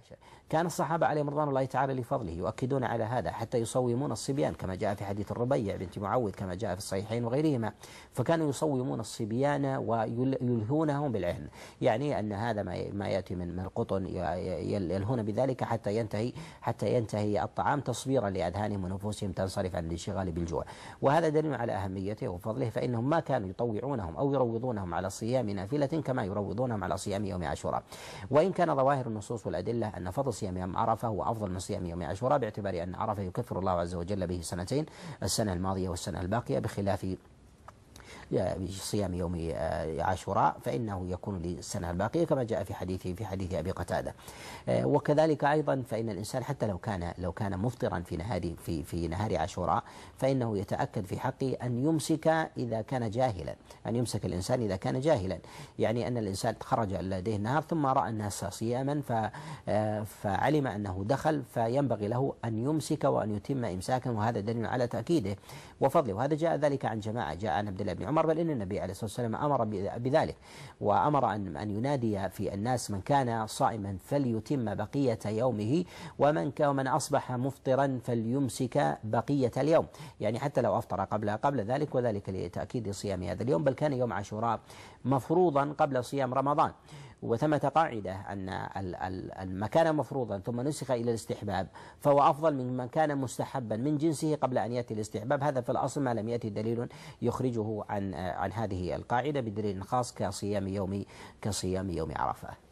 عشر كان الصحابة عليهم رضوان الله تعالى لفضله يؤكدون على هذا حتى يصومون الصبيان كما جاء في حديث الربيع بنت معوذ كما جاء في الصحيحين وغيرهما فكانوا يصومون الصبيان ويلهونهم بالعهن يعني أن هذا ما يأتي من القطن يلهون بذلك حتى ينتهي حتى ينتهي الطعام تصبيرا لأذهانهم ونفوسهم تنصرف عن الانشغال بالجوع وهذا دليل على أهميته وفضله فإنهم ما كانوا يطوعونهم أو يروضونهم على صيام نافلة كما يروضونهم على صيام يوم عاشوراء وإن كان ظواهر النصوص والأدلة أن فضل صيام يوم عرفة هو أفضل من صيام يوم عاشوراء باعتبار أن عرفة يكفر الله عز وجل به سنتين السنة الماضية والسنة الباقية بخلاف بصيام يوم آه، عاشوراء فإنه يكون للسنة الباقية كما جاء في حديث في حديث أبي قتادة آه، وكذلك أيضا فإن الإنسان حتى لو كان لو كان مفطرا في نهار في في نهار عاشوراء فإنه يتأكد في حقه أن يمسك إذا كان جاهلا أن يمسك الإنسان إذا كان جاهلا يعني أن الإنسان خرج لديه النهار ثم رأى الناس صياما ف آه، فعلم أنه دخل فينبغي له أن يمسك وأن يتم إمساكا وهذا دليل على تأكيده وفضله وهذا جاء ذلك عن جماعة جاء عن عبد الله بن عمر الأمر بل إن النبي عليه الصلاة والسلام أمر بذلك وأمر أن أن ينادي في الناس من كان صائما فليتم بقية يومه ومن ومن أصبح مفطرا فليمسك بقية اليوم يعني حتى لو أفطر قبل قبل ذلك وذلك لتأكيد صيام هذا اليوم بل كان يوم عاشوراء مفروضا قبل صيام رمضان وثمة قاعدة أن المكان مفروضا ثم نسخ إلى الاستحباب فهو أفضل من من كان مستحبا من جنسه قبل أن يأتي الاستحباب هذا في الأصل ما لم يأتي دليل يخرجه عن عن هذه القاعدة بدليل خاص كصيام يومي كصيام يوم عرفة